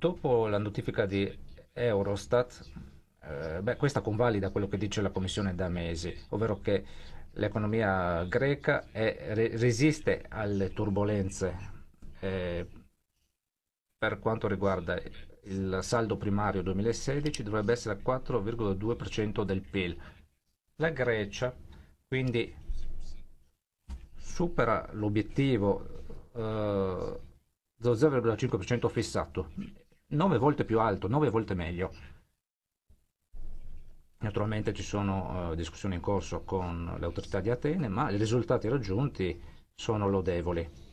dopo la notifica di Eurostat, eh, beh, questa convalida quello che dice la Commissione da mesi, ovvero che l'economia greca è, re, resiste alle turbulenze eh, per quanto riguarda il saldo primario 2016 dovrebbe essere al 4,2% del PIL. La Grecia quindi supera l'obiettivo eh, 0,5% fissato 9 volte più alto, 9 volte meglio. Naturalmente ci sono eh, discussioni in corso con le autorità di Atene, ma i risultati raggiunti sono lodevoli.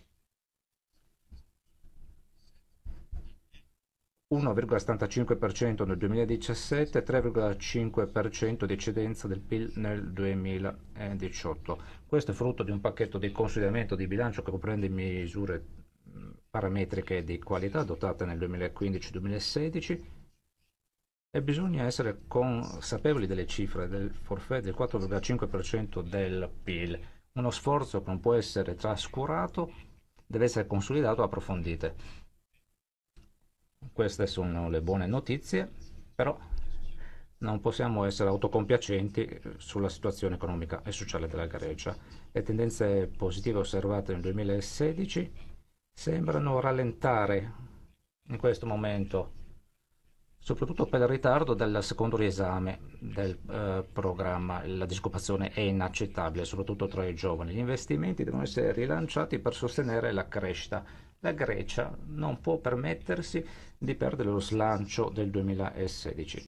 1,75% nel 2017 e 3,5% di eccedenza del PIL nel 2018. Questo è frutto di un pacchetto di consolidamento di bilancio che comprende misure parametriche di qualità adottate nel 2015-2016 e bisogna essere consapevoli delle cifre del forfè del 4,5% del PIL, uno sforzo che non può essere trascurato, deve essere consolidato e approfondito. Queste sono le buone notizie, però non possiamo essere autocompiacenti sulla situazione economica e sociale della Grecia. Le tendenze positive osservate nel 2016 sembrano rallentare in questo momento, soprattutto per il ritardo del secondo riesame del eh, programma. La disoccupazione è inaccettabile, soprattutto tra i giovani. Gli investimenti devono essere rilanciati per sostenere la crescita. La Grecia non può permettersi di perdere lo slancio del 2016.